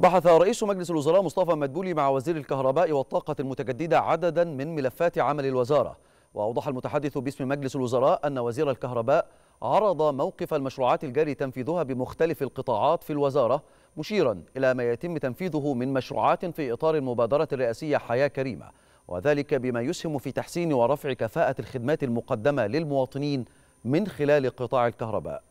بحث رئيس مجلس الوزراء مصطفى مدبولي مع وزير الكهرباء والطاقة المتجددة عددا من ملفات عمل الوزارة وأوضح المتحدث باسم مجلس الوزراء أن وزير الكهرباء عرض موقف المشروعات الجاري تنفيذها بمختلف القطاعات في الوزارة مشيرا إلى ما يتم تنفيذه من مشروعات في إطار المبادرة الرئاسية حياة كريمة وذلك بما يسهم في تحسين ورفع كفاءة الخدمات المقدمة للمواطنين من خلال قطاع الكهرباء